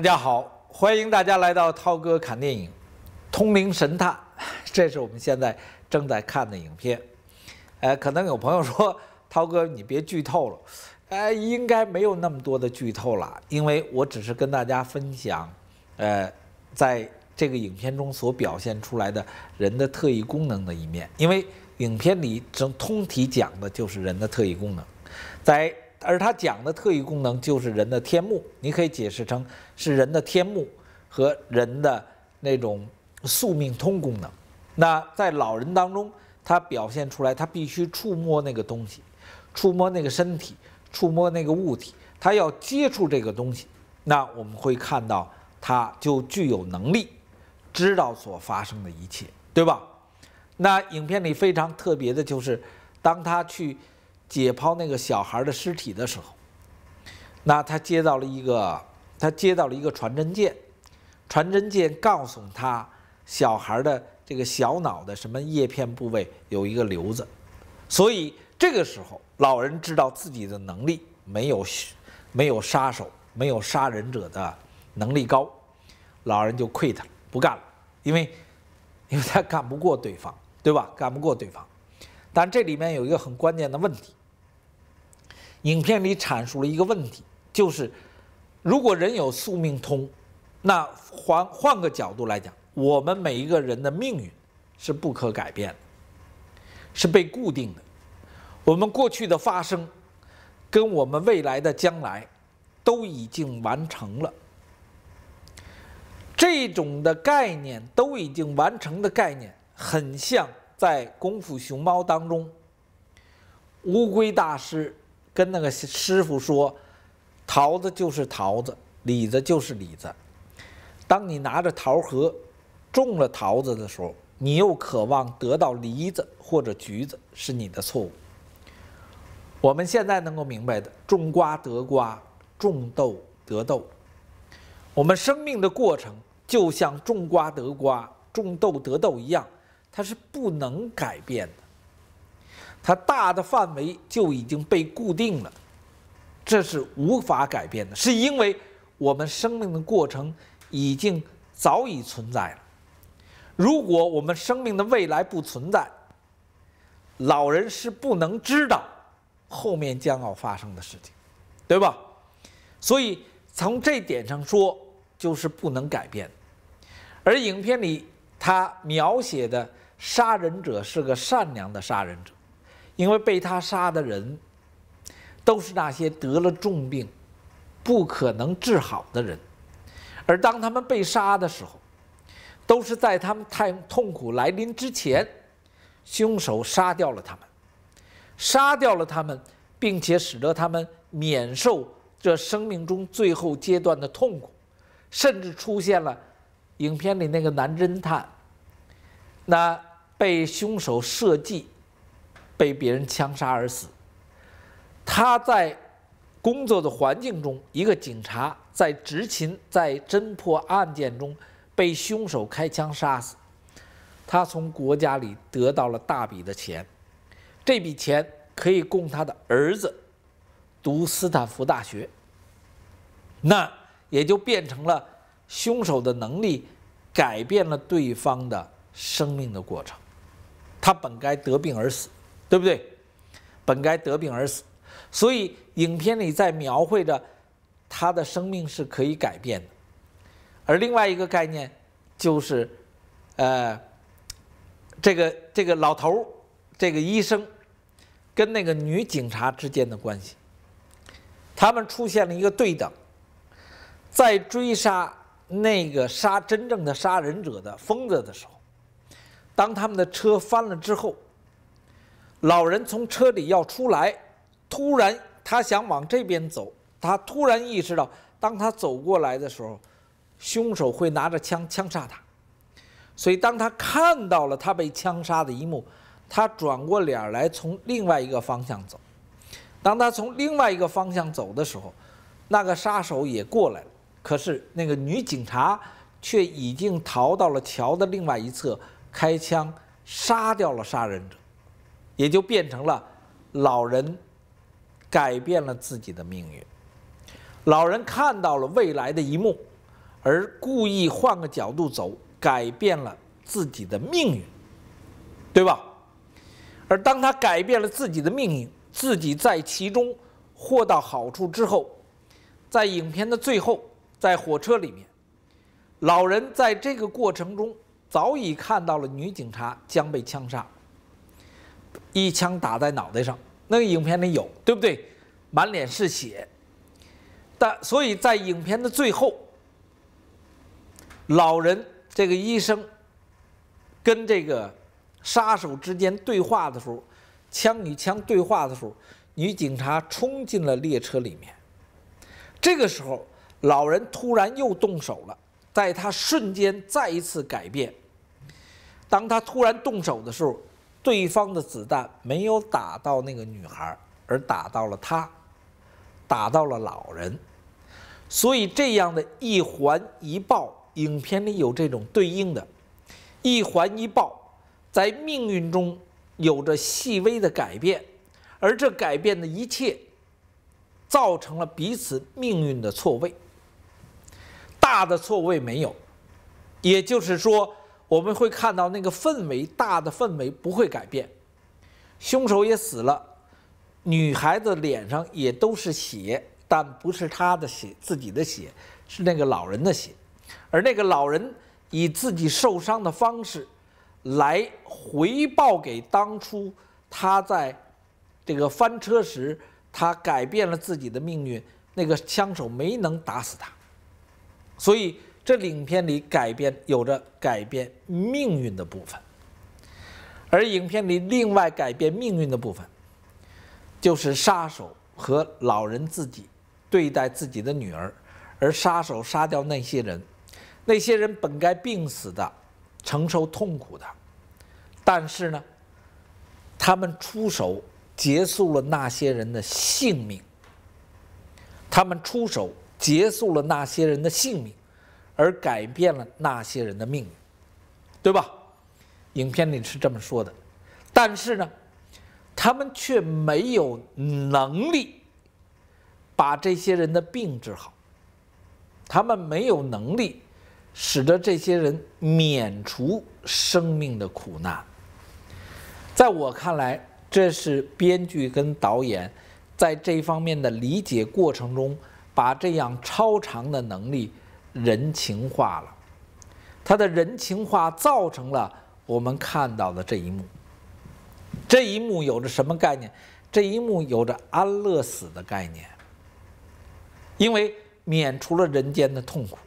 大家好，欢迎大家来到涛哥看电影，《通灵神探》，这是我们现在正在看的影片。呃，可能有朋友说，涛哥你别剧透了。哎，应该没有那么多的剧透了，因为我只是跟大家分享，呃，在这个影片中所表现出来的人的特异功能的一面。因为影片里从通体讲的就是人的特异功能，在。而他讲的特异功能就是人的天目，你可以解释成是人的天目和人的那种宿命通功能。那在老人当中，他表现出来，他必须触摸那个东西，触摸那个身体，触摸那个物体，他要接触这个东西，那我们会看到他就具有能力，知道所发生的一切，对吧？那影片里非常特别的就是，当他去。解剖那个小孩的尸体的时候，那他接到了一个，他接到了一个传真件，传真件告诉他小孩的这个小脑的什么叶片部位有一个瘤子，所以这个时候老人知道自己的能力没有没有杀手没有杀人者的能力高，老人就 quit 了不干了，因为因为他干不过对方，对吧？干不过对方，但这里面有一个很关键的问题。影片里阐述了一个问题，就是如果人有宿命通，那换换个角度来讲，我们每一个人的命运是不可改变的，是被固定的。我们过去的发生，跟我们未来的将来都已经完成了。这种的概念都已经完成的概念，很像在《功夫熊猫》当中，乌龟大师。跟那个师傅说，桃子就是桃子，李子就是李子。当你拿着桃核种了桃子的时候，你又渴望得到梨子或者橘子，是你的错误。我们现在能够明白的，种瓜得瓜，种豆得豆。我们生命的过程就像种瓜得瓜、种豆得豆一样，它是不能改变的。它大的范围就已经被固定了，这是无法改变的，是因为我们生命的过程已经早已存在了。如果我们生命的未来不存在，老人是不能知道后面将要发生的事情，对吧？所以从这点上说，就是不能改变。而影片里他描写的杀人者是个善良的杀人者。因为被他杀的人，都是那些得了重病、不可能治好的人，而当他们被杀的时候，都是在他们太痛苦来临之前，凶手杀掉了他们，杀掉了他们，并且使得他们免受这生命中最后阶段的痛苦，甚至出现了影片里那个男侦探，那被凶手设计。被别人枪杀而死。他在工作的环境中，一个警察在执勤，在侦破案件中被凶手开枪杀死。他从国家里得到了大笔的钱，这笔钱可以供他的儿子读斯坦福大学。那也就变成了凶手的能力改变了对方的生命的过程。他本该得病而死。对不对？本该得病而死，所以影片里在描绘着他的生命是可以改变的。而另外一个概念就是，呃，这个这个老头儿，这个医生跟那个女警察之间的关系，他们出现了一个对等，在追杀那个杀真正的杀人者的疯子的时候，当他们的车翻了之后。老人从车里要出来，突然他想往这边走，他突然意识到，当他走过来的时候，凶手会拿着枪枪杀他。所以当他看到了他被枪杀的一幕，他转过脸来从另外一个方向走。当他从另外一个方向走的时候，那个杀手也过来了。可是那个女警察却已经逃到了桥的另外一侧，开枪杀掉了杀人者。也就变成了老人改变了自己的命运。老人看到了未来的一幕，而故意换个角度走，改变了自己的命运，对吧？而当他改变了自己的命运，自己在其中获到好处之后，在影片的最后，在火车里面，老人在这个过程中早已看到了女警察将被枪杀。一枪打在脑袋上，那个影片里有，对不对？满脸是血，但所以在影片的最后，老人这个医生跟这个杀手之间对话的时候，枪与枪对话的时候，女警察冲进了列车里面。这个时候，老人突然又动手了，在他瞬间再一次改变。当他突然动手的时候。对方的子弹没有打到那个女孩，而打到了她，打到了老人。所以这样的一环一报，影片里有这种对应的，一环一报，在命运中有着细微的改变，而这改变的一切，造成了彼此命运的错位。大的错位没有，也就是说。我们会看到那个氛围，大的氛围不会改变。凶手也死了，女孩子脸上也都是血，但不是她的血，自己的血是那个老人的血。而那个老人以自己受伤的方式来回报给当初他在这个翻车时，他改变了自己的命运。那个枪手没能打死他，所以。这影片里改变有着改变命运的部分，而影片里另外改变命运的部分，就是杀手和老人自己对待自己的女儿，而杀手杀掉那些人，那些人本该病死的，承受痛苦的，但是呢，他们出手结束了那些人的性命，他们出手结束了那些人的性命。而改变了那些人的命运，对吧？影片里是这么说的，但是呢，他们却没有能力把这些人的病治好，他们没有能力使得这些人免除生命的苦难。在我看来，这是编剧跟导演在这方面的理解过程中，把这样超常的能力。人情化了，他的人情化造成了我们看到的这一幕。这一幕有着什么概念？这一幕有着安乐死的概念，因为免除了人间的痛苦。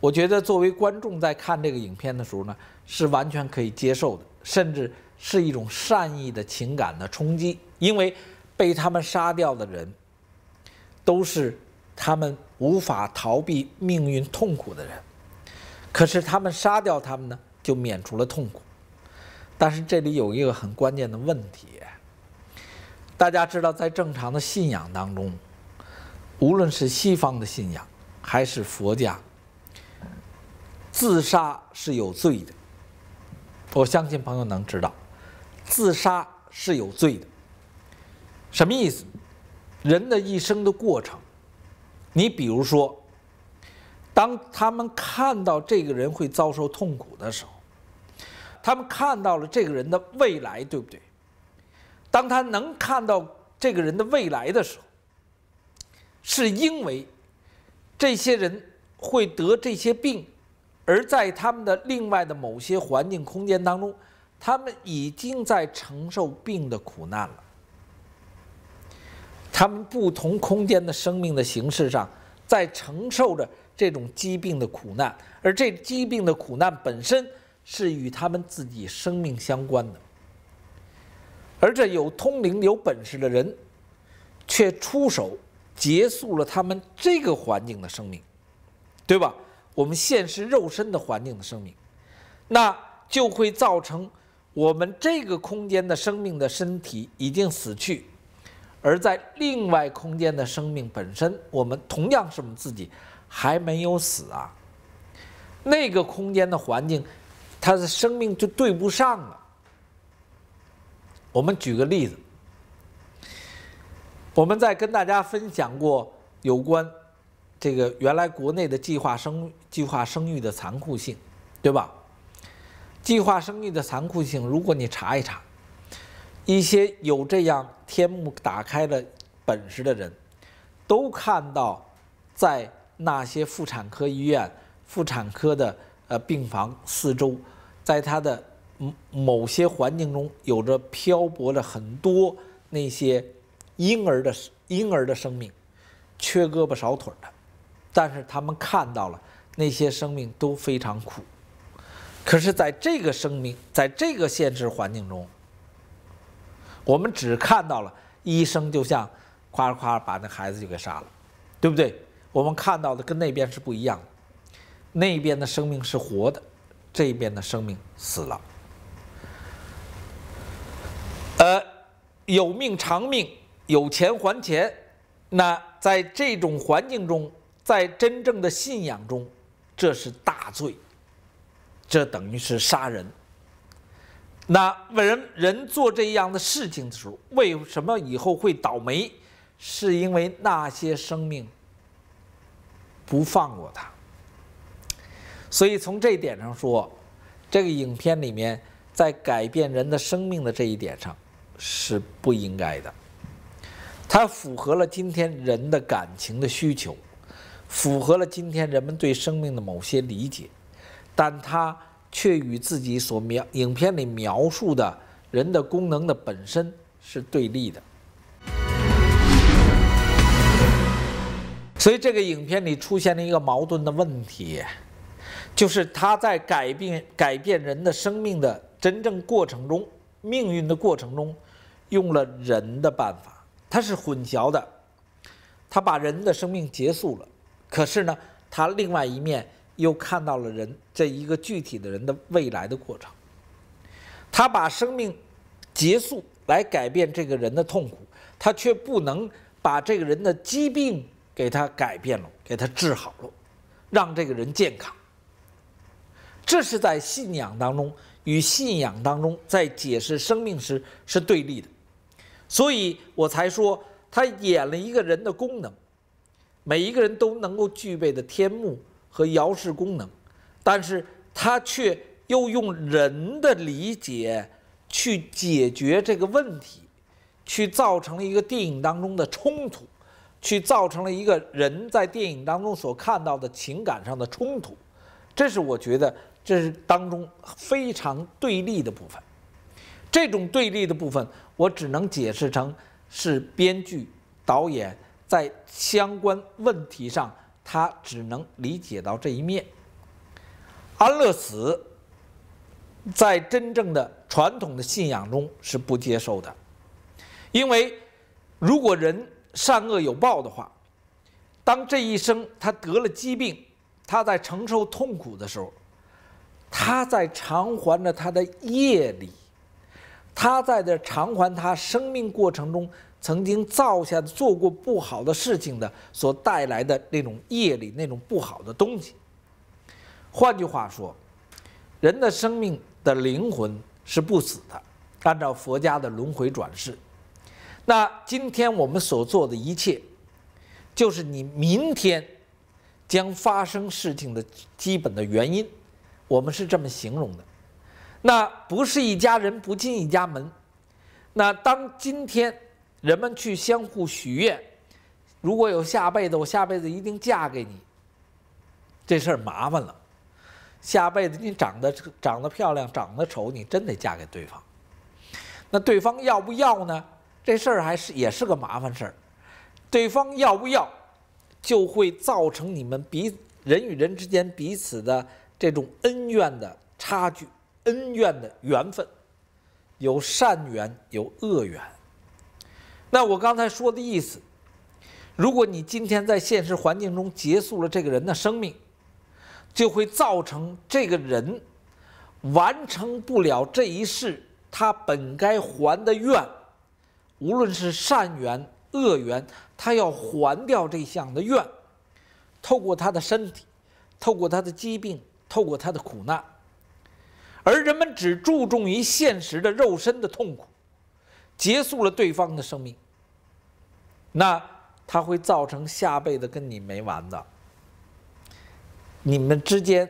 我觉得作为观众在看这个影片的时候呢，是完全可以接受的，甚至是一种善意的情感的冲击，因为被他们杀掉的人都是他们。无法逃避命运痛苦的人，可是他们杀掉他们呢，就免除了痛苦。但是这里有一个很关键的问题，大家知道，在正常的信仰当中，无论是西方的信仰还是佛家，自杀是有罪的。我相信朋友能知道，自杀是有罪的。什么意思？人的一生的过程。你比如说，当他们看到这个人会遭受痛苦的时候，他们看到了这个人的未来，对不对？当他能看到这个人的未来的时候，是因为这些人会得这些病，而在他们的另外的某些环境空间当中，他们已经在承受病的苦难了。他们不同空间的生命的形式上，在承受着这种疾病的苦难，而这疾病的苦难本身是与他们自己生命相关的。而这有通灵、有本事的人，却出手结束了他们这个环境的生命，对吧？我们现实肉身的环境的生命，那就会造成我们这个空间的生命的身体已经死去。而在另外空间的生命本身，我们同样是我们自己，还没有死啊。那个空间的环境，它的生命就对不上了。我们举个例子，我们在跟大家分享过有关这个原来国内的计划生育计划生育的残酷性，对吧？计划生育的残酷性，如果你查一查。一些有这样天幕打开的本事的人，都看到，在那些妇产科医院、妇产科的呃病房四周，在他的某某些环境中，有着漂泊着很多那些婴儿的婴儿的生命，缺胳膊少腿的。但是他们看到了那些生命都非常苦。可是，在这个生命，在这个现实环境中。我们只看到了医生，就像夸夸把那孩子就给杀了，对不对？我们看到的跟那边是不一样的，那边的生命是活的，这边的生命死了。呃，有命偿命，有钱还钱。那在这种环境中，在真正的信仰中，这是大罪，这等于是杀人。那人人做这样的事情的时候，为什么以后会倒霉？是因为那些生命不放过他。所以从这一点上说，这个影片里面在改变人的生命的这一点上是不应该的。它符合了今天人的感情的需求，符合了今天人们对生命的某些理解，但它。却与自己所描影片里描述的人的功能的本身是对立的，所以这个影片里出现了一个矛盾的问题，就是他在改变改变人的生命的真正过程中，命运的过程中，用了人的办法，他是混淆的，他把人的生命结束了，可是呢，他另外一面。又看到了人这一个具体的人的未来的过程，他把生命结束来改变这个人的痛苦，他却不能把这个人的疾病给他改变了，给他治好了，让这个人健康。这是在信仰当中与信仰当中在解释生命时是对立的，所以我才说他演了一个人的功能，每一个人都能够具备的天目。和遥视功能，但是他却又用人的理解去解决这个问题，去造成了一个电影当中的冲突，去造成了一个人在电影当中所看到的情感上的冲突。这是我觉得这是当中非常对立的部分。这种对立的部分，我只能解释成是编剧、导演在相关问题上。他只能理解到这一面。安乐死在真正的传统的信仰中是不接受的，因为如果人善恶有报的话，当这一生他得了疾病，他在承受痛苦的时候，他在偿还着他的业力，他在这偿还他生命过程中。曾经造下做过不好的事情的所带来的那种业里那种不好的东西。换句话说，人的生命的灵魂是不死的，按照佛家的轮回转世。那今天我们所做的一切，就是你明天将发生事情的基本的原因。我们是这么形容的。那不是一家人不进一家门。那当今天。人们去相互许愿，如果有下辈子，我下辈子一定嫁给你。这事儿麻烦了，下辈子你长得长得漂亮，长得丑，你真得嫁给对方。那对方要不要呢？这事儿还是也是个麻烦事儿。对方要不要，就会造成你们彼人与人之间彼此的这种恩怨的差距，恩怨的缘分，有善缘，有恶缘。那我刚才说的意思，如果你今天在现实环境中结束了这个人的生命，就会造成这个人完成不了这一世他本该还的愿，无论是善缘恶缘，他要还掉这项的愿，透过他的身体，透过他的疾病，透过他的苦难，而人们只注重于现实的肉身的痛苦，结束了对方的生命。那它会造成下辈子跟你没完的。你们之间，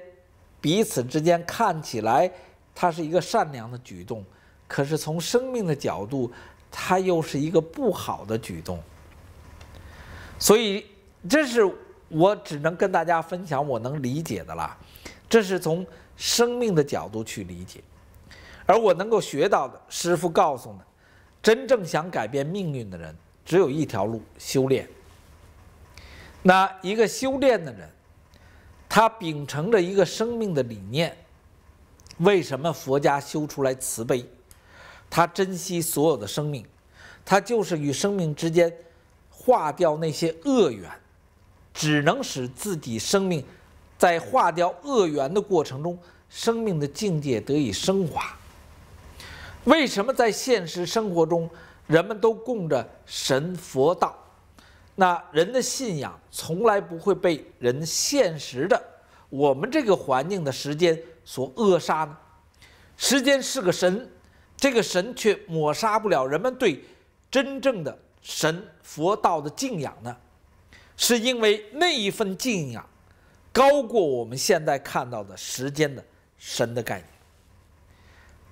彼此之间看起来，它是一个善良的举动，可是从生命的角度，它又是一个不好的举动。所以，这是我只能跟大家分享我能理解的啦。这是从生命的角度去理解，而我能够学到的，师傅告诉的，真正想改变命运的人。只有一条路，修炼。那一个修炼的人，他秉承着一个生命的理念。为什么佛家修出来慈悲？他珍惜所有的生命，他就是与生命之间化掉那些恶缘，只能使自己生命在化掉恶缘的过程中，生命的境界得以升华。为什么在现实生活中？人们都供着神佛道，那人的信仰从来不会被人现实的我们这个环境的时间所扼杀呢？时间是个神，这个神却抹杀不了人们对真正的神佛道的敬仰呢？是因为那一份敬仰高过我们现在看到的时间的神的概念，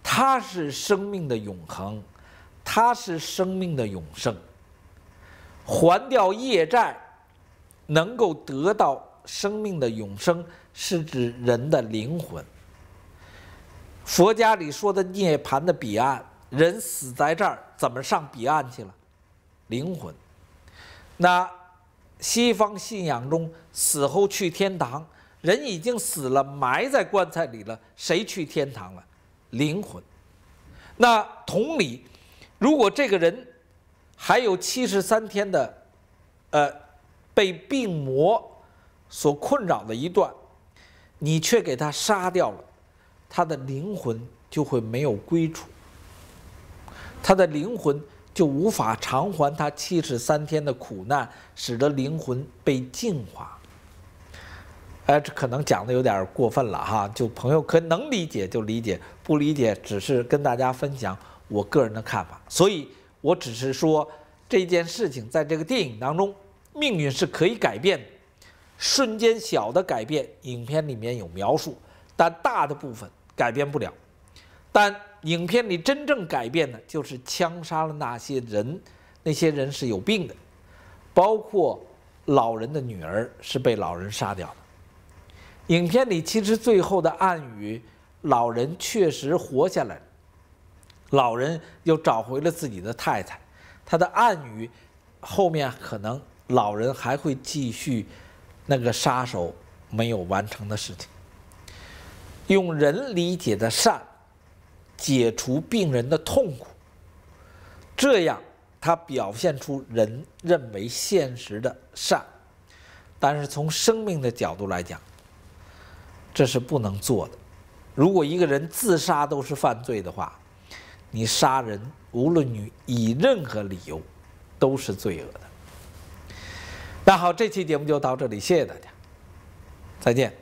它是生命的永恒。它是生命的永生，还掉业债，能够得到生命的永生，是指人的灵魂。佛家里说的涅槃的彼岸，人死在这儿，怎么上彼岸去了？灵魂。那西方信仰中死后去天堂，人已经死了，埋在棺材里了，谁去天堂了？灵魂。那同理。如果这个人还有七十三天的，呃，被病魔所困扰的一段，你却给他杀掉了，他的灵魂就会没有归处，他的灵魂就无法偿还他七十三天的苦难，使得灵魂被净化。哎，这可能讲的有点过分了哈，就朋友可能理解就理解，不理解只是跟大家分享。我个人的看法，所以我只是说这件事情在这个电影当中，命运是可以改变的，瞬间小的改变，影片里面有描述，但大的部分改变不了。但影片里真正改变的就是枪杀了那些人，那些人是有病的，包括老人的女儿是被老人杀掉的。影片里其实最后的暗语，老人确实活下来了。老人又找回了自己的太太，他的暗语后面可能老人还会继续那个杀手没有完成的事情。用人理解的善，解除病人的痛苦，这样他表现出人认为现实的善，但是从生命的角度来讲，这是不能做的。如果一个人自杀都是犯罪的话。你杀人，无论你以任何理由，都是罪恶的。那好，这期节目就到这里，谢谢大家，再见。